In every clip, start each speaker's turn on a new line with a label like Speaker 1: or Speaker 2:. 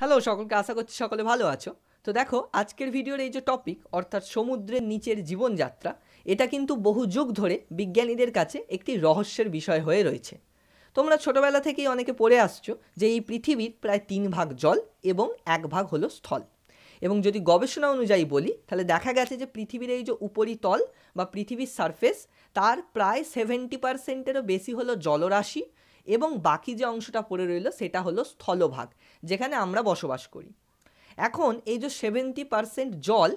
Speaker 1: Hello সকলকে আশা করছি সকলে ভালো আছো তো দেখো আজকের ভিডিওর এই যে টপিক অর্থাৎ সমুদ্রের নিচের জীবনযাত্রা এটা কিন্তু বহু যুগ ধরে বিজ্ঞানীদের কাছে একটি রহস্যের বিষয় হয়ে রয়েছে তোমরা ছোটোবেলা থেকেই অনেকে পড়ে আসছো যে এই পৃথিবীর প্রায় তিন ভাগ জল এবং এক ভাগ হলো স্থল এবং যদি গবেষণা অনুযায়ী বলি তাহলে দেখা গেছে যে পৃথিবীর এই যে উপরিতল বা পৃথিবীর সারফেস তার প্রায় সেভেন্টি পারসেন্টেরও বেশি হলো জলরাশি এবং বাকি যে অংশটা পড়ে রইল সেটা হলো স্থলভাগ যেখানে আমরা বসবাস করি এখন এই যে সেভেন্টি পারসেন্ট জল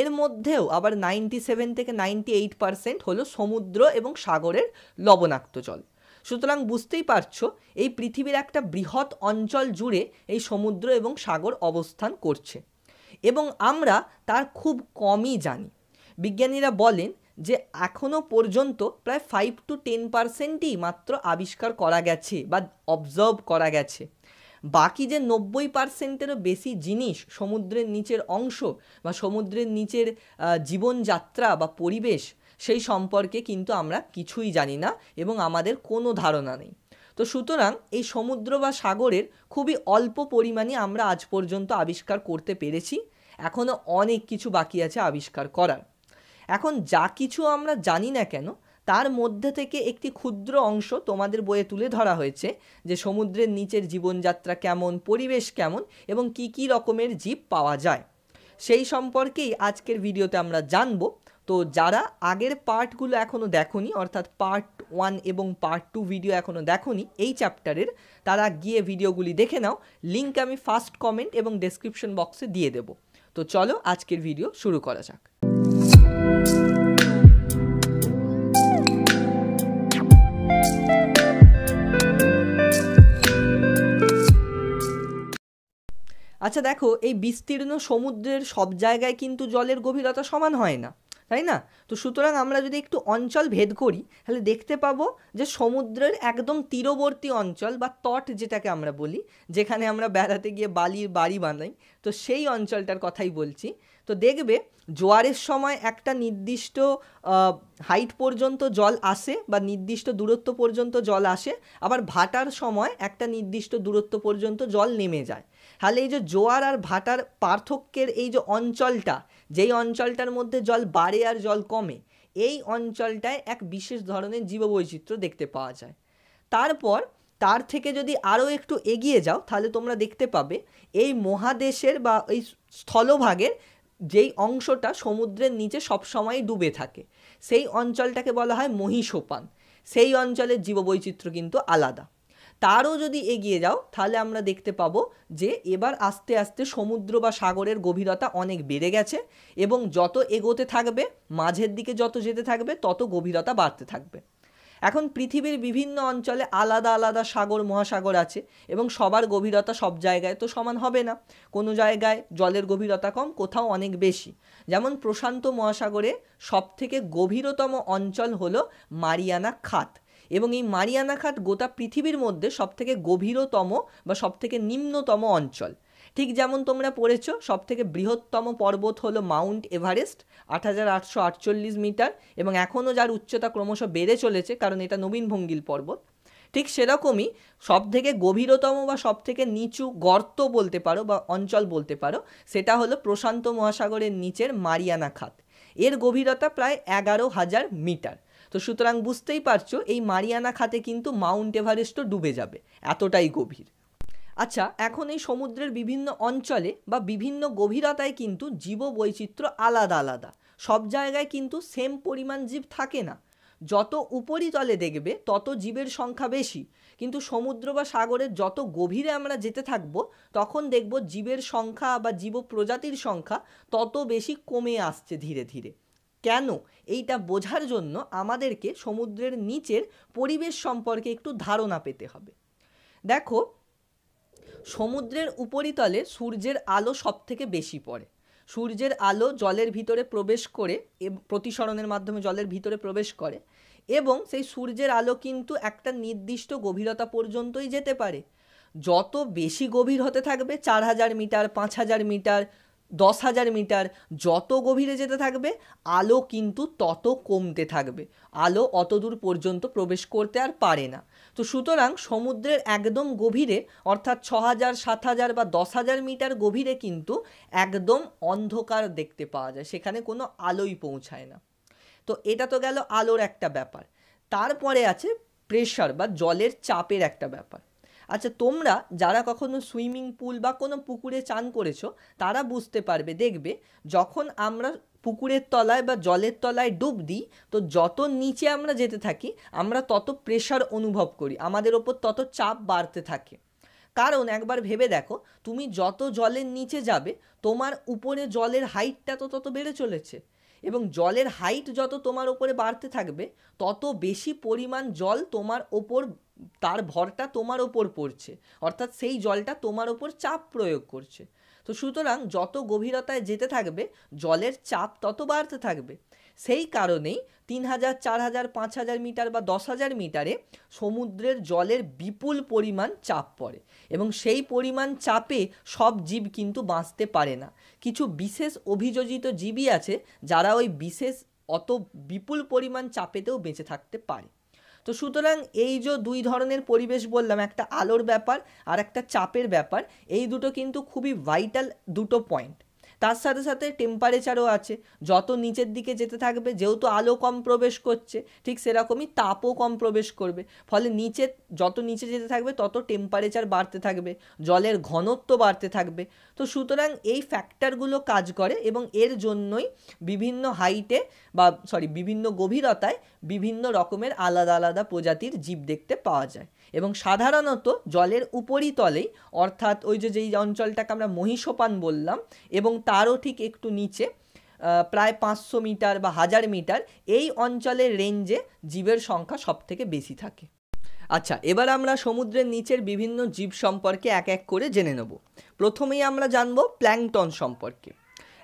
Speaker 1: এর মধ্যেও আবার নাইনটি সেভেন থেকে নাইনটি এইট পারসেন্ট হলো সমুদ্র এবং সাগরের লবণাক্ত জল সুতরাং বুঝতেই পারছো এই পৃথিবীর একটা বৃহৎ অঞ্চল জুড়ে এই সমুদ্র এবং সাগর অবস্থান করছে এবং আমরা তার খুব কমই জানি বিজ্ঞানীরা বলেন যে এখনও পর্যন্ত প্রায় ফাইভ টু টেন পার্সেন্টই মাত্র আবিষ্কার করা গেছে বা অবজার্ভ করা গেছে বাকি যে নব্বই পার্সেন্টেরও বেশি জিনিস সমুদ্রের নিচের অংশ বা সমুদ্রের নিচের জীবনযাত্রা বা পরিবেশ সেই সম্পর্কে কিন্তু আমরা কিছুই জানি না এবং আমাদের কোনো ধারণা নেই তো সুতরাং এই সমুদ্র বা সাগরের খুবই অল্প পরিমাণে আমরা আজ পর্যন্ত আবিষ্কার করতে পেরেছি এখনও অনেক কিছু বাকি আছে আবিষ্কার করার এখন যা কিছু আমরা জানি না কেন তার মধ্যে থেকে একটি ক্ষুদ্র অংশ তোমাদের বইয়ে তুলে ধরা হয়েছে যে সমুদ্রের নিচের জীবনযাত্রা কেমন পরিবেশ কেমন এবং কি কি রকমের জীব পাওয়া যায় সেই সম্পর্কেই আজকের ভিডিওতে আমরা জানব তো যারা আগের পার্টগুলো এখনও দেখনি অর্থাৎ পার্ট ওয়ান এবং পার্ট টু ভিডিও এখনও দেখনি এই চ্যাপ্টারের তারা গিয়ে ভিডিওগুলি দেখে নাও লিঙ্ক আমি ফার্স্ট কমেন্ট এবং ডেসক্রিপশন বক্সে দিয়ে দেব তো চলো আজকের ভিডিও শুরু করা যাক আচ্ছা দেখো এই বিস্তীর্ণ সমুদ্রের সব জায়গায় কিন্তু জলের গভীরতা সমান হয় না তাই না তো সুতরাং আমরা যদি একটু অঞ্চল ভেদ করি তাহলে দেখতে পাবো যে সমুদ্রের একদম তীরবর্তী অঞ্চল বা তট যেটাকে আমরা বলি যেখানে আমরা বেড়াতে গিয়ে বালির বাড়ি বানাই তো সেই অঞ্চলটার কথাই বলছি তো দেখবে জোয়ারের সময় একটা নির্দিষ্ট হাইট পর্যন্ত জল আসে বা নির্দিষ্ট দূরত্ব পর্যন্ত জল আসে আবার ভাটার সময় একটা নির্দিষ্ট দূরত্ব পর্যন্ত জল নেমে যায় তাহলে এই যে জোয়ার আর ভাটার পার্থক্যের এই যে অঞ্চলটা যেই অঞ্চলটার মধ্যে জল বাড়ে আর জল কমে এই অঞ্চলটায় এক বিশেষ ধরনের জীববৈচিত্র্য দেখতে পাওয়া যায় তারপর তার থেকে যদি আরও একটু এগিয়ে যাও তাহলে তোমরা দেখতে পাবে এই মহাদেশের বা এই স্থলভাগের যেই অংশটা সমুদ্রের নিচে সবসময় ডুবে থাকে সেই অঞ্চলটাকে বলা হয় মহিষোপান সেই অঞ্চলের জীববৈচিত্র্য কিন্তু আলাদা তারও যদি এগিয়ে যাও তাহলে আমরা দেখতে পাবো যে এবার আস্তে আস্তে সমুদ্র বা সাগরের গভীরতা অনেক বেড়ে গেছে এবং যত এগোতে থাকবে মাঝের দিকে যত যেতে থাকবে তত গভীরতা বাড়তে থাকবে এখন পৃথিবীর বিভিন্ন অঞ্চলে আলাদা আলাদা সাগর মহাসাগর আছে এবং সবার গভীরতা সব জায়গায় তো সমান হবে না কোনো জায়গায় জলের গভীরতা কম কোথাও অনেক বেশি যেমন প্রশান্ত মহাসাগরে সবথেকে গভীরতম অঞ্চল হল মারিয়ানা খাত এবং এই মারিয়ানা খাত গোটা পৃথিবীর মধ্যে সবথেকে গভীরতম বা সবথেকে নিম্নতম অঞ্চল ঠিক যেমন তোমরা পড়েছো থেকে বৃহত্তম পর্বত হলো মাউন্ট এভারেস্ট আট মিটার এবং এখনও যার উচ্চতা ক্রমশ বেড়ে চলেছে কারণ এটা নবীন ভঙ্গিল পর্বত ঠিক সেরকমই সব থেকে গভীরতম বা সবথেকে নিচু গর্ত বলতে পারো বা অঞ্চল বলতে পারো সেটা হলো প্রশান্ত মহাসাগরের নিচের মারিয়ানা খাত এর গভীরতা প্রায় এগারো হাজার মিটার তো সুতরাং বুঝতেই পারছো এই মারিয়ানা খাতে কিন্তু মাউন্ট এভারেস্টও ডুবে যাবে এতটাই গভীর আচ্ছা এখন এই সমুদ্রের বিভিন্ন অঞ্চলে বা বিভিন্ন গভীরতায় কিন্তু জীববৈচিত্র্য আলাদা আলাদা সব জায়গায় কিন্তু সেম পরিমাণ জীব থাকে না যত উপরিতলে দেখবে তত জীবের সংখ্যা বেশি কিন্তু সমুদ্র বা সাগরের যত গভীরে আমরা যেতে থাকব তখন দেখব জীবের সংখ্যা বা জীব প্রজাতির সংখ্যা তত বেশি কমে আসছে ধীরে ধীরে কেন এইটা বোঝার জন্য আমাদেরকে সমুদ্রের নিচের পরিবেশ সম্পর্কে একটু ধারণা পেতে হবে দেখো সমুদ্রের উপরিতলে সূর্যের আলো সবথেকে বেশি পড়ে সূর্যের আলো জলের ভিতরে প্রবেশ করে প্রতিসরণের মাধ্যমে জলের ভিতরে প্রবেশ করে এবং সেই সূর্যের আলো কিন্তু একটা নির্দিষ্ট গভীরতা পর্যন্তই যেতে পারে যত বেশি গভীর হতে থাকবে চার হাজার মিটার পাঁচ হাজার মিটার দশ হাজার মিটার যত গভীরে যেতে থাকবে আলো কিন্তু তত কমতে থাকবে আলো অত দূর পর্যন্ত প্রবেশ করতে আর পারে না তো সুতরাং সমুদ্রের একদম গভীরে অর্থাৎ ছ হাজার সাত হাজার বা দশ হাজার মিটার গভীরে কিন্তু একদম অন্ধকার দেখতে পাওয়া যায় সেখানে কোনো আলোই পৌঁছায় না তো এটা তো গেল আলোর একটা ব্যাপার তারপরে আছে প্রেশার বা জলের চাপের একটা ব্যাপার আচ্ছা তোমরা যারা কখনো সুইমিং পুল বা কোনো পুকুরে চান করেছো তারা বুঝতে পারবে দেখবে যখন আমরা পুকুরের তলায় বা জলের তলায় ডুব দিই তো যত নিচে আমরা যেতে থাকি আমরা তত প্রেশার অনুভব করি আমাদের ওপর তত চাপ বাড়তে থাকে কারণ একবার ভেবে দেখো তুমি যত জলের নিচে যাবে তোমার উপরে জলের হাইটটা তো তত বেড়ে চলেছে এবং জলের হাইট যত তোমার ওপরে বাড়তে থাকবে তত বেশি পরিমাণ জল তোমার ওপর তার ভরটা তোমার ওপর পড়ছে অর্থাৎ সেই জলটা তোমার ওপর চাপ প্রয়োগ করছে তো সুতরাং যত গভীরতায় যেতে থাকবে জলের চাপ তত বাড়তে থাকবে সেই কারণেই তিন হাজার চার হাজার পাঁচ হাজার মিটার বা দশ হাজার মিটারে সমুদ্রের জলের বিপুল পরিমাণ চাপ পড়ে এবং সেই পরিমাণ চাপে সব জীব কিন্তু বাঁচতে পারে না কিছু বিশেষ অভিযোজিত জীবই আছে যারা ওই বিশেষ অত বিপুল পরিমাণ চাপেতেও বেঁচে থাকতে পারে তো সুতরাং এই যে দুই ধরনের পরিবেশ বললাম একটা আলোর ব্যাপার আর একটা চাপের ব্যাপার এই দুটো কিন্তু খুবই ভাইটাল দুটো পয়েন্ট তার সাথে সাথে টেম্পারেচারও আছে যত নিচের দিকে যেতে থাকবে যেহেতু আলো কম প্রবেশ করছে ঠিক সেরকমই তাপও কম প্রবেশ করবে ফলে নিচে যত নিচে যেতে থাকবে তত টেম্পারেচার বাড়তে থাকবে জলের ঘনত্ব বাড়তে থাকবে তো সুতরাং এই ফ্যাক্টরগুলো কাজ করে এবং এর জন্যই বিভিন্ন হাইটে বা সরি বিভিন্ন গভীরতায় বিভিন্ন রকমের আলাদা আলাদা প্রজাতির জীব দেখতে পাওয়া যায় এবং সাধারণত জলের উপরিতলেই অর্থাৎ ওই যে যেই অঞ্চলটাকে আমরা মহিষোপান বললাম এবং তারও ঠিক একটু নিচে প্রায় পাঁচশো মিটার বা হাজার মিটার এই অঞ্চলের রেঞ্জে জীবের সংখ্যা সব থেকে বেশি থাকে আচ্ছা এবার আমরা সমুদ্রের নিচের বিভিন্ন জীব সম্পর্কে এক এক করে জেনে নেব প্রথমেই আমরা জানব প্ল্যাংটন সম্পর্কে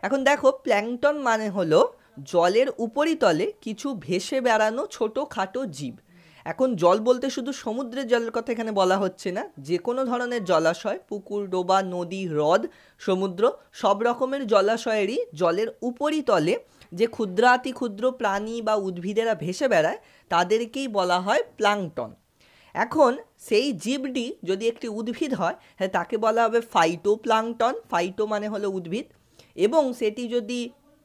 Speaker 1: এখন দেখো প্ল্যাংটন মানে হলো জলের উপরিতলে কিছু ভেসে বেড়ানো ছোটো খাটো জীব এখন জল বলতে শুধু সমুদ্রের জলের কথা এখানে বলা হচ্ছে না যে কোনো ধরনের জলাশয় পুকুর ডোবা নদী হ্রদ সমুদ্র সব রকমের জলাশয়েরই জলের উপরিতলে তলে যে ক্ষুদ্রাতি ক্ষুদ্র প্রাণী বা উদ্ভিদেরা ভেসে বেড়ায় তাদেরকেই বলা হয় প্লাংটন এখন সেই জীবটি যদি একটি উদ্ভিদ হয় তাকে বলা হবে ফাইটো প্লাংটন ফাইটো মানে হলো উদ্ভিদ এবং সেটি যদি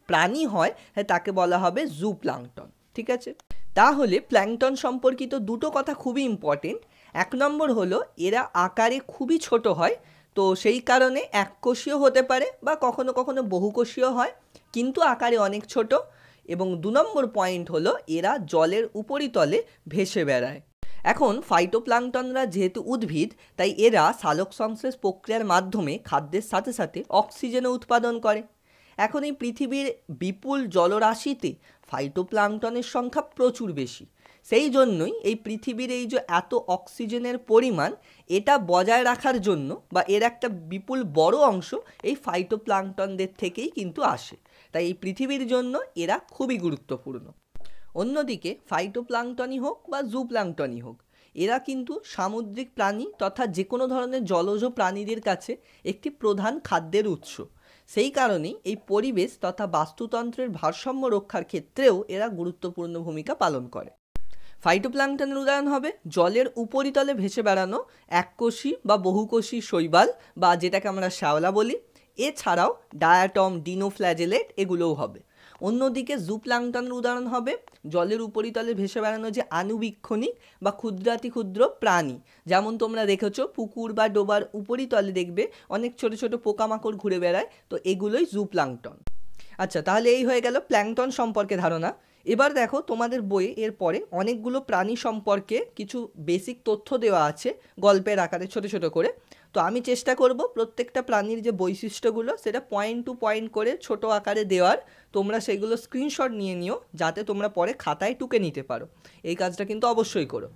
Speaker 1: প্রাণী হয় তাকে বলা হবে জু প্লাংটন ঠিক আছে তাহলে প্ল্যাংটন সম্পর্কিত দুটো কথা খুবই ইম্পর্টেন্ট এক নম্বর হলো এরা আকারে খুবই ছোট হয় তো সেই কারণে এককোষীয় হতে পারে বা কখনো কখনো বহুকোষীয় হয় কিন্তু আকারে অনেক ছোট এবং দু নম্বর পয়েন্ট হলো এরা জলের উপরিতলে ভেসে বেড়ায় এখন ফাইটোপ্লাংটনরা যেহেতু উদ্ভিদ তাই এরা সালোক সংশ্লেষ প্রক্রিয়ার মাধ্যমে খাদ্যের সাথে সাথে অক্সিজেনও উৎপাদন করে এখন এই পৃথিবীর বিপুল জলরাশিতে ফাইটোপ্লাংটনের সংখ্যা প্রচুর বেশি সেই জন্যই এই পৃথিবীর এই যে এত অক্সিজেনের পরিমাণ এটা বজায় রাখার জন্য বা এর একটা বিপুল বড় অংশ এই ফাইটোপ্লাংটনদের থেকেই কিন্তু আসে তাই এই পৃথিবীর জন্য এরা খুবই গুরুত্বপূর্ণ অন্যদিকে ফাইটোপ্লাংটনই হোক বা জুপ্লাংটনই হোক এরা কিন্তু সামুদ্রিক প্রাণী তথা যে কোনো ধরনের জলজ প্রাণীদের কাছে একটি প্রধান খাদ্যের উৎস সেই কারণেই এই পরিবেশ তথা বাস্তুতন্ত্রের ভারসাম্য রক্ষার ক্ষেত্রেও এরা গুরুত্বপূর্ণ ভূমিকা পালন করে ফাইটোপ্লাংটনের উদাহরণ হবে জলের উপরিতলে ভেসে বেড়ানো এককোষী বা বহুকোষী শৈবাল বা যেটাকে আমরা শ্যাওলা বলি এছাড়াও ডায়াটম ডিনোফ্ল্যাজেলেট এগুলোও হবে অন্যদিকে জুপ্লাংটনের উদাহরণ হবে জলের উপরিতলে ভেসে বেড়ানো যে আনুবীক্ষণিক বা ক্ষুদ্রাতি ক্ষুদ্র প্রাণী যেমন তোমরা দেখেছো পুকুর বা ডোবার উপরিতলে দেখবে অনেক ছোট ছোট পোকামাকড় ঘুরে বেড়ায় তো এগুলোই লাংটন আচ্ছা তাহলে এই হয়ে গেল প্ল্যাংটন সম্পর্কে ধারণা এবার দেখো তোমাদের বইয়ে পরে অনেকগুলো প্রাণী সম্পর্কে কিছু বেসিক তথ্য দেওয়া আছে গল্পের আকারে ছোট ছোট করে তো আমি চেষ্টা করব প্রত্যেকটা প্রাণীর যে বৈশিষ্ট্যগুলো সেটা পয়েন্ট টু পয়েন্ট করে ছোট আকারে দেওয়ার তোমরা সেগুলো স্ক্রিনশট নিয়ে নিও যাতে তোমরা পরে খাতায় টুকে নিতে পারো এই কাজটা কিন্তু অবশ্যই করো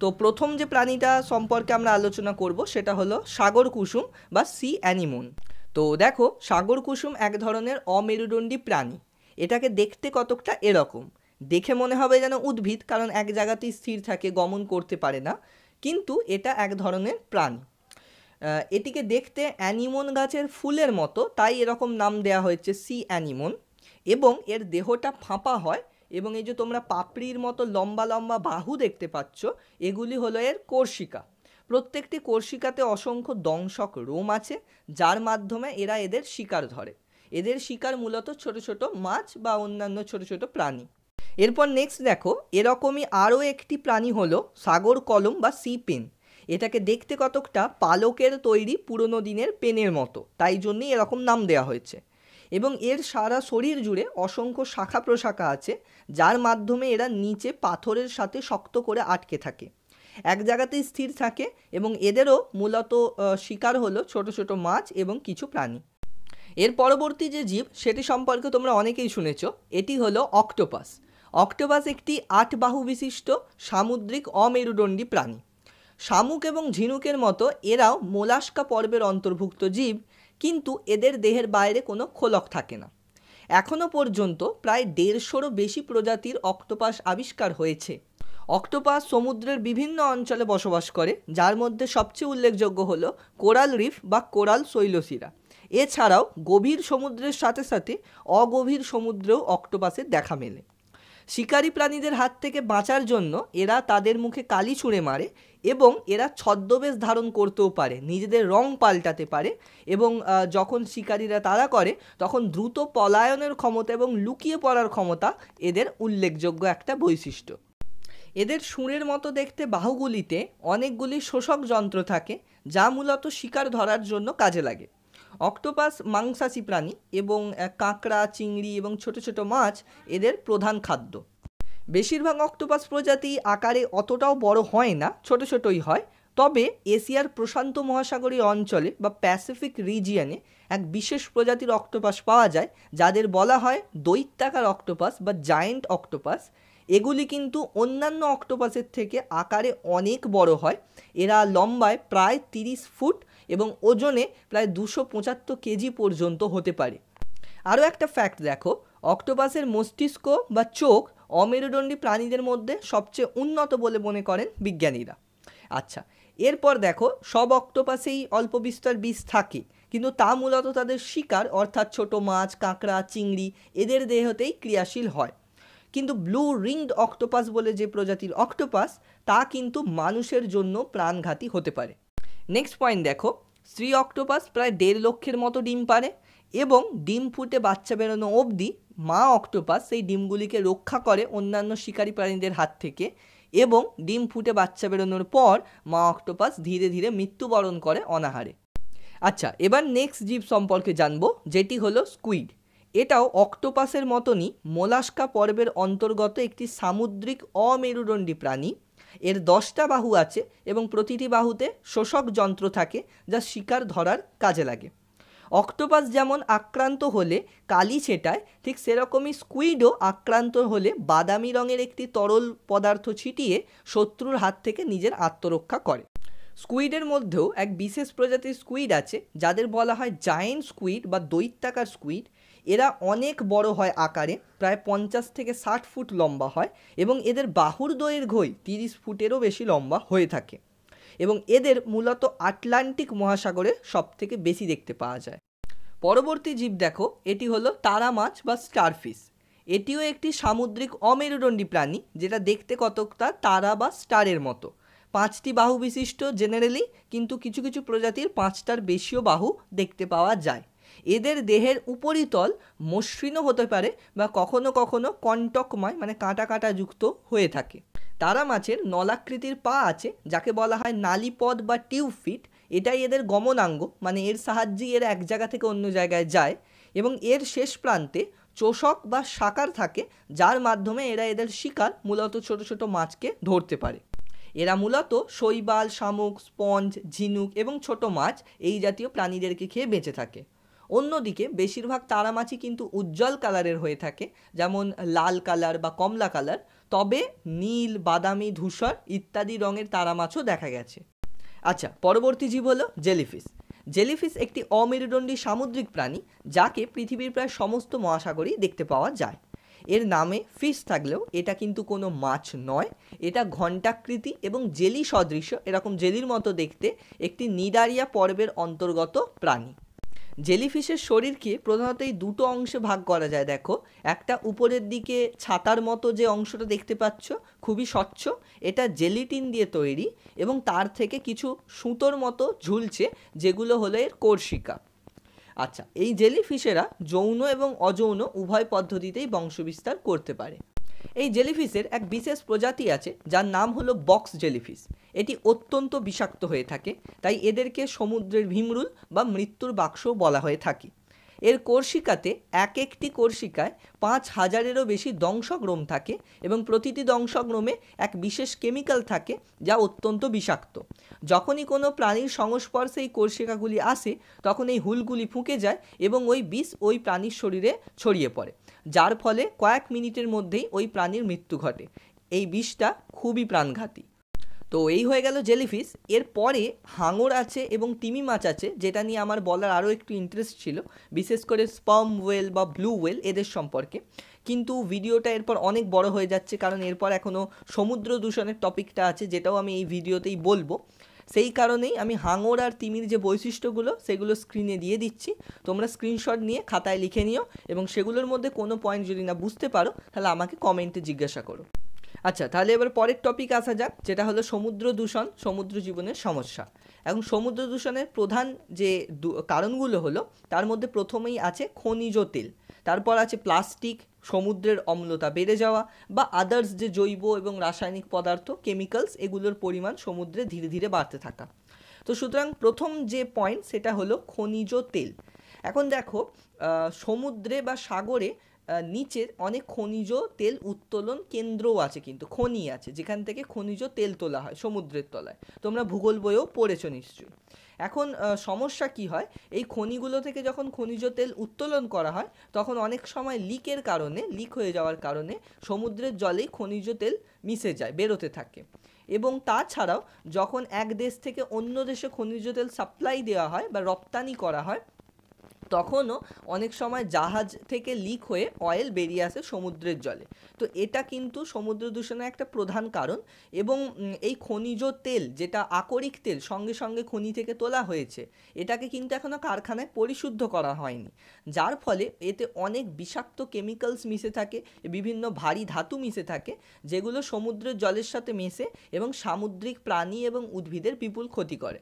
Speaker 1: তো প্রথম যে প্রাণীটা সম্পর্কে আমরা আলোচনা করব সেটা হলো সাগর কুসুম বা সি অ্যানিমুন তো দেখো সাগর কুসুম এক ধরনের অমেরুদণ্ডী প্রাণী এটাকে দেখতে কতকটা এরকম দেখে মনে হবে যেন উদ্ভিদ কারণ এক জায়গাতেই স্থির থাকে গমন করতে পারে না কিন্তু এটা এক ধরনের প্রাণী এটিকে দেখতে অ্যানিমন গাছের ফুলের মতো তাই এরকম নাম দেয়া হয়েছে সি অ্যানিমন এবং এর দেহটা ফাঁপা হয় এবং এই যে তোমরা পাপড়ির মতো লম্বা লম্বা বাহু দেখতে পাচ্ছ এগুলি হলো এর কর্ষিকা প্রত্যেকটি কর্ষিকাতে অসংখ্য দংশক রোম আছে যার মাধ্যমে এরা এদের শিকার ধরে এদের শিকার মূলত ছোট ছোট মাছ বা অন্যান্য ছোট ছোট প্রাণী এরপর নেক্সট দেখো এরকমই আরও একটি প্রাণী হলো সাগর কলম বা সি পেন এটাকে দেখতে কতকটা পালকের তৈরি পুরনো দিনের পেনের মতো তাই জন্যই এরকম নাম দেওয়া হয়েছে এবং এর সারা শরীর জুড়ে অসংখ্য শাখা প্রশাখা আছে যার মাধ্যমে এরা নিচে পাথরের সাথে শক্ত করে আটকে থাকে এক জায়গাতেই স্থির থাকে এবং এদেরও মূলত শিকার হলো ছোট ছোট মাছ এবং কিছু প্রাণী এর পরবর্তী যে জীব সেটি সম্পর্কে তোমরা অনেকেই শুনেছ এটি হলো অক্টোপাস অক্টোপাস একটি আট বাহু বিশিষ্ট সামুদ্রিক অমেরুদণ্ডী প্রাণী শামুক এবং ঝিনুকের মতো এরাও মোলাস্কা পর্বের অন্তর্ভুক্ত জীব কিন্তু এদের দেহের বাইরে কোনো খোলক থাকে না এখনও পর্যন্ত প্রায় দেড়শোরও বেশি প্রজাতির অক্টোপাস আবিষ্কার হয়েছে অক্টোপাস সমুদ্রের বিভিন্ন অঞ্চলে বসবাস করে যার মধ্যে সবচেয়ে উল্লেখযোগ্য হলো কোরাল রিফ বা কোরাল শৈলশিরা এছাড়াও গভীর সমুদ্রের সাথে সাথে অগভীর সমুদ্রেও অক্টোপাসের দেখা মেলে শিকারী প্রাণীদের হাত থেকে বাঁচার জন্য এরা তাদের মুখে কালি ছুঁড়ে মারে এবং এরা ছদ্মবেশ ধারণ করতেও পারে নিজেদের রং পাল্টাতে পারে এবং যখন শিকারীরা তারা করে তখন দ্রুত পলায়নের ক্ষমতা এবং লুকিয়ে পড়ার ক্ষমতা এদের উল্লেখযোগ্য একটা বৈশিষ্ট্য এদের সুরের মতো দেখতে বাহুগুলিতে অনেকগুলি শোষক যন্ত্র থাকে যা মূলত শিকার ধরার জন্য কাজে লাগে অক্টোপাস মাংসাশী প্রাণী এবং কাঁকড়া চিংড়ি এবং ছোট ছোট মাছ এদের প্রধান খাদ্য বেশিরভাগ অক্টোপাস প্রজাতি আকারে অতটাও বড় হয় না ছোট ছোটই হয় তবে এশিয়ার প্রশান্ত মহাসাগরীয় অঞ্চলে বা প্যাসিফিক রিজিয়নে এক বিশেষ প্রজাতির অক্টোপাস পাওয়া যায় যাদের বলা হয় দৈত্যাকার অক্টোপাস বা জায়েন্ট অক্টোপাস এগুলি কিন্তু অন্যান্য অক্টোপাসের থেকে আকারে অনেক বড় হয় এরা লম্বায় প্রায় তিরিশ ফুট এবং ওজনে প্রায় দুশো পঁচাত্তর কেজি পর্যন্ত হতে পারে আরও একটা ফ্যাক্ট দেখো অক্টোপাসের মস্তিষ্ক বা চোখ অমেরুদণ্ডী প্রাণীদের মধ্যে সবচেয়ে উন্নত বলে মনে করেন বিজ্ঞানীরা আচ্ছা এরপর দেখো সব অক্টোপাসেই অল্প বিস্তর বিষ থাকে কিন্তু তা মূলত তাদের শিকার অর্থাৎ ছোট মাছ কাঁকড়া চিংড়ি এদের দেহতেই ক্রিয়াশীল হয় কিন্তু ব্লু রিংড অক্টোপাস বলে যে প্রজাতির অক্টোপাস তা কিন্তু মানুষের জন্য প্রাণঘাতী হতে পারে নেক্সট পয়েন্ট দেখো স্ত্রী অক্টোপাস প্রায় দেড় লক্ষের মতো ডিম পারে এবং ডিম ফুটে বাচ্চা বেরোনো অবধি মা অক্টোপাস সেই ডিমগুলিকে রক্ষা করে অন্যান্য শিকারী প্রাণীদের হাত থেকে এবং ডিম ফুটে বাচ্চা বেরোনোর পর মা অক্টোপাস ধীরে ধীরে মৃত্যুবরণ করে অনাহারে আচ্ছা এবার নেক্সট জীব সম্পর্কে জানবো যেটি হলো স্কুইড এটাও অক্টোপাসের মতনই মোলাস্কা পর্বের অন্তর্গত একটি সামুদ্রিক অমেরুদণ্ডী প্রাণী এর দশটা বাহু আছে এবং প্রতিটি বাহুতে শোষক যন্ত্র থাকে যা শিকার ধরার কাজে লাগে অক্টোপাস যেমন আক্রান্ত হলে কালি ছেটায় ঠিক সেরকমই স্কুইডও আক্রান্ত হলে বাদামি রঙের একটি তরল পদার্থ ছিটিয়ে শত্রুর হাত থেকে নিজের আত্মরক্ষা করে স্কুইডের মধ্যেও এক বিশেষ প্রজাতির স্কুইড আছে যাদের বলা হয় জায়েন্ট স্কুইড বা দৈত্যাকার স্কুইড এরা অনেক বড় হয় আকারে প্রায় পঞ্চাশ থেকে ষাট ফুট লম্বা হয় এবং এদের বাহুর দৈর্ঘ্যই তিরিশ ফুটেরও বেশি লম্বা হয়ে থাকে এবং এদের মূলত আটলান্টিক মহাসাগরে সবথেকে বেশি দেখতে পাওয়া যায় পরবর্তী জীব দেখো এটি হলো তারা মাছ বা স্টারফিস এটিও একটি সামুদ্রিক অমেরুদণ্ডী প্রাণী যেটা দেখতে কতকটা তারা বা স্টারের মতো পাঁচটি বাহু বিশিষ্ট জেনারেলি কিন্তু কিছু কিছু প্রজাতির পাঁচটার বেশিও বাহু দেখতে পাওয়া যায় এদের দেহের উপরিতল মসৃণ হতে পারে বা কখনো কখনো কণ্টকময় মানে কাঁটা কাঁটা যুক্ত হয়ে থাকে তারা মাছের নলাকৃতির পা আছে যাকে বলা হয় নালিপদ বা টিউব ফিট এটাই এদের গমনাঙ্গ মানে এর সাহায্যে এরা এক জায়গা থেকে অন্য জায়গায় যায় এবং এর শেষ প্রান্তে চোষক বা সাকার থাকে যার মাধ্যমে এরা এদের শিকার মূলত ছোট ছোট মাছকে ধরতে পারে এরা মূলত শৈবাল শামুক স্পঞ্জ ঝিনুক এবং ছোট মাছ এই জাতীয় প্রাণীদেরকে খেয়ে বেঁচে থাকে অন্যদিকে বেশিরভাগ তারা মাছই কিন্তু উজ্জ্বল কালারের হয়ে থাকে যেমন লাল কালার বা কমলা কালার তবে নীল বাদামি ধূসর ইত্যাদি রঙের তারা মাছও দেখা গেছে আচ্ছা পরবর্তী জীব হলো জেলিফিশ জেলিফিশ একটি অমেরুদণ্ডী সামুদ্রিক প্রাণী যাকে পৃথিবীর প্রায় সমস্ত মহাসাগরেই দেখতে পাওয়া যায় এর নামে ফিশ থাকলেও এটা কিন্তু কোনো মাছ নয় এটা ঘণ্টাকৃতি এবং জেলি সদৃশ্য এরকম জেলির মতো দেখতে একটি নিডারিয়া পর্বের অন্তর্গত প্রাণী জেলিফিশের শরীরকে প্রধানত এই দুটো অংশে ভাগ করা যায় দেখো একটা উপরের দিকে ছাতার মতো যে অংশটা দেখতে পাচ্ছ খুবই স্বচ্ছ এটা জেলিটিন দিয়ে তৈরি এবং তার থেকে কিছু সুতোর মতো ঝুলছে যেগুলো হলো এর কর্ষিকা আচ্ছা এই জেলিফিশেরা যৌন এবং অযৌন উভয় পদ্ধতিতেই বংশবিস্তার করতে পারে এই জেলিফিশের এক বিশেষ প্রজাতি আছে যার নাম হলো বক্স জেলিফিশ এটি অত্যন্ত বিষাক্ত হয়ে থাকে তাই এদেরকে সমুদ্রের ভিমরুল বা মৃত্যুর বাক্স বলা হয়ে থাকে এর কর্ষিকাতে এক একটি কর্ষিকায় পাঁচ হাজারেরও বেশি দংশগ্রম থাকে এবং প্রতিটি দংশগ্রমে এক বিশেষ কেমিক্যাল থাকে যা অত্যন্ত বিষাক্ত যখনই কোনো প্রাণীর সংস্পর্শে এই কর্ষিকাগুলি আসে তখন এই হুলগুলি ফুঁকে যায় এবং ওই বিষ ওই প্রাণীর শরীরে ছড়িয়ে পড়ে যার ফলে কয়েক মিনিটের মধ্যেই ওই প্রাণীর মৃত্যু ঘটে এই বিষটা খুবই প্রাণঘাতী তো এই হয়ে গেল জেলিফিশ এর পরে হাঙর আছে এবং তিমি মাছ আছে যেটা নিয়ে আমার বলার আরও একটু ইন্টারেস্ট ছিল বিশেষ করে স্পম ওয়েল বা ব্লু ওয়েল এদের সম্পর্কে কিন্তু ভিডিওটা এরপর অনেক বড় হয়ে যাচ্ছে কারণ এরপর এখনও সমুদ্র দূষণের টপিকটা আছে যেটাও আমি এই ভিডিওতেই বলবো সেই কারণেই আমি হাঙর আর তিমির যে বৈশিষ্ট্যগুলো সেগুলো স্ক্রিনে দিয়ে দিচ্ছি তোমরা স্ক্রিনশট নিয়ে খাতায় লিখে নিও এবং সেগুলোর মধ্যে কোনো পয়েন্ট যদি না বুঝতে পারো তাহলে আমাকে কমেন্টে জিজ্ঞাসা করো আচ্ছা তাহলে এবার পরের টপিক আসা যাক যেটা হলো সমুদ্র দূষণ সমুদ্র জীবনের সমস্যা এবং সমুদ্র দূষণের প্রধান যে কারণগুলো হলো তার মধ্যে প্রথমেই আছে খনিজ তেল তারপর আছে প্লাস্টিক সমুদ্রের অম্লতা বেড়ে যাওয়া বা আদার্স যে জৈব এবং রাসায়নিক পদার্থ কেমিক্যালস এগুলোর পরিমাণ সমুদ্রে ধীরে ধীরে বাড়তে থাকা তো সুতরাং প্রথম যে পয়েন্ট সেটা হলো খনিজ তেল এখন দেখো সমুদ্রে বা সাগরে নিচের অনেক খনিজ তেল উত্তোলন কেন্দ্রও আছে কিন্তু খনি আছে যেখান থেকে খনিজ তেল তোলা হয় সমুদ্রের তলায় তোমরা ভূগোল বইয়েও পড়েছ নিশ্চয়ই এখন সমস্যা কি হয় এই খনিগুলো থেকে যখন খনিজ তেল উত্তোলন করা হয় তখন অনেক সময় লিকের কারণে লিক হয়ে যাওয়ার কারণে সমুদ্রের জলেই খনিজ তেল মিশে যায় বেরোতে থাকে এবং তাছাড়াও যখন এক দেশ থেকে অন্য দেশে খনিজ তেল সাপ্লাই দেওয়া হয় বা রপ্তানি করা হয় তখনও অনেক সময় জাহাজ থেকে লিক হয়ে অয়েল বেরিয়ে আসে সমুদ্রের জলে তো এটা কিন্তু সমুদ্র দূষণের একটা প্রধান কারণ এবং এই খনিজ তেল যেটা আকরিক তেল সঙ্গে সঙ্গে খনি থেকে তোলা হয়েছে এটাকে কিন্তু এখনও কারখানায় পরিশুদ্ধ করা হয়নি যার ফলে এতে অনেক বিষাক্ত কেমিক্যালস মিশে থাকে বিভিন্ন ভারী ধাতু মিশে থাকে যেগুলো সমুদ্রের জলের সাথে মেশে এবং সামুদ্রিক প্রাণী এবং উদ্ভিদের বিপুল ক্ষতি করে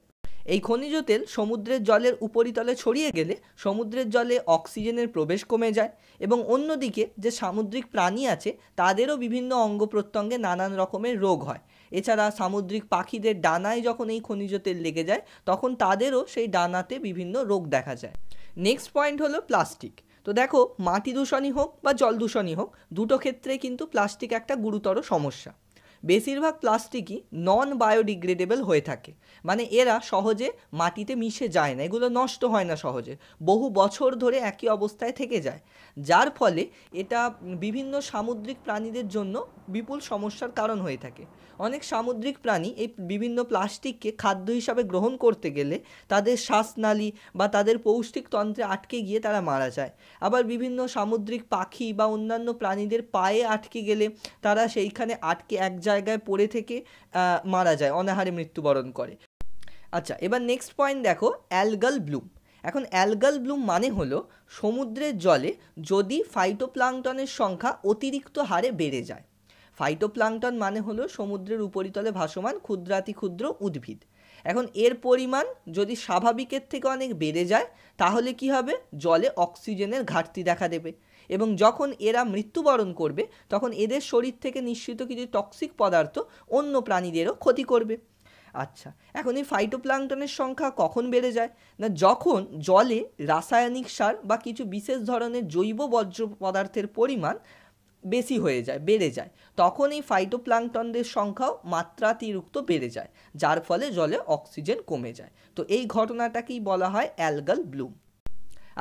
Speaker 1: এই খনিজ তেল সমুদ্রের জলের উপরিতলে ছড়িয়ে গেলে সমুদ্রের জলে অক্সিজেনের প্রবেশ কমে যায় এবং অন্যদিকে যে সামুদ্রিক প্রাণী আছে তাদেরও বিভিন্ন অঙ্গ প্রত্যঙ্গে নানান রকমের রোগ হয় এছাড়া সামুদ্রিক পাখিদের ডানায় যখন এই খনিজ তেল লেগে যায় তখন তাদেরও সেই ডানাতে বিভিন্ন রোগ দেখা যায় নেক্সট পয়েন্ট হলো প্লাস্টিক তো দেখো মাটি দূষণই হোক বা জল দূষণই হোক দুটো ক্ষেত্রে কিন্তু প্লাস্টিক একটা গুরুতর সমস্যা বেশিরভাগ প্লাস্টিকই নন বায়োডিগ্রেডেবল হয়ে থাকে মানে এরা সহজে মাটিতে মিশে যায় না এগুলো নষ্ট হয় না সহজে বহু বছর ধরে একই অবস্থায় থেকে যায় যার ফলে এটা বিভিন্ন সামুদ্রিক প্রাণীদের জন্য বিপুল সমস্যার কারণ হয়ে থাকে অনেক সামুদ্রিক প্রাণী এই বিভিন্ন প্লাস্টিককে খাদ্য হিসাবে গ্রহণ করতে গেলে তাদের শ্বাসনালী বা তাদের পৌষ্টিক তন্ত্রে আটকে গিয়ে তারা মারা যায় আবার বিভিন্ন সামুদ্রিক পাখি বা অন্যান্য প্রাণীদের পায়ে আটকে গেলে তারা সেইখানে আটকে এক জায়গায় পড়ে থেকে মারা যায় অনাহারে মৃত্যুবরণ করে আচ্ছা এবার নেক্সট পয়েন্ট দেখো অ্যালগাল ব্লুম এখন অ্যালগাল ব্লুম মানে হলো সমুদ্রের জলে যদি ফাইটোপ্লাংটনের সংখ্যা অতিরিক্ত হারে বেড়ে যায় ফাইটোপ্লাংটন মানে হলো সমুদ্রের উপরিতলে ভাসমান ক্ষুদ্রাতি ক্ষুদ্র উদ্ভিদ এখন এর পরিমাণ যদি স্বাভাবিকের থেকে অনেক বেড়ে যায় তাহলে কি হবে জলে অক্সিজেনের ঘাটতি দেখা দেবে এবং যখন এরা মৃত্যুবরণ করবে তখন এদের শরীর থেকে নিঃসৃত কিছু টক্সিক পদার্থ অন্য প্রাণীদেরও ক্ষতি করবে আচ্ছা এখন এই ফাইটোপ্লাংটনের সংখ্যা কখন বেড়ে যায় না যখন জলে রাসায়নিক সার বা কিছু বিশেষ ধরনের জৈব বর্জ্য পদার্থের পরিমাণ বেশি হয়ে যায় বেড়ে যায় তখন এই ফাইটোপ্লাঙ্কটনদের সংখ্যাও মাত্রাতিরিক্ত বেড়ে যায় যার ফলে জলে অক্সিজেন কমে যায় তো এই ঘটনাটাকেই বলা হয় অ্যালগাল ব্লুম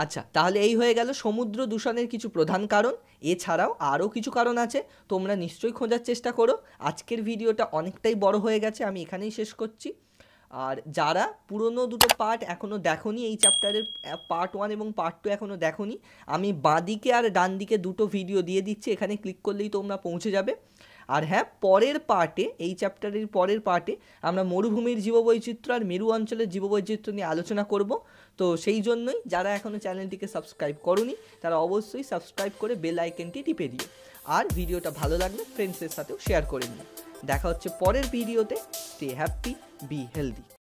Speaker 1: আচ্ছা তাহলে এই হয়ে গেল সমুদ্র দূষণের কিছু প্রধান কারণ এছাড়াও আরও কিছু কারণ আছে তোমরা নিশ্চয়ই খোঁজার চেষ্টা করো আজকের ভিডিওটা অনেকটাই বড় হয়ে গেছে আমি এখানেই শেষ করছি আর যারা পুরনো দুটো পার্ট এখনও দেখনি এই চ্যাপ্টারের পার্ট ওয়ান এবং পার্ট টু এখনও দেখনি আমি বাঁদিকে আর ডান দিকে দুটো ভিডিও দিয়ে দিচ্ছি এখানে ক্লিক করলেই তোমরা পৌঁছে যাবে আর হ্যাঁ পরের পার্টে এই চ্যাপ্টারের পরের পার্টে আমরা মরুভূমির জীববৈচিত্র্য আর মেরু অঞ্চলের জীববৈচিত্র্য নিয়ে আলোচনা করব তো সেই জন্যই যারা এখনও চ্যানেলটিকে সাবস্ক্রাইব করনি তারা অবশ্যই সাবস্ক্রাইব করে বেল আইকনটি টিপে দিও আর ভিডিওটা ভালো লাগলে ফ্রেন্ডসের সাথেও শেয়ার করে নিন দেখা হচ্ছে পরের ভিডিওতে স্টে হ্যাপি be healthy.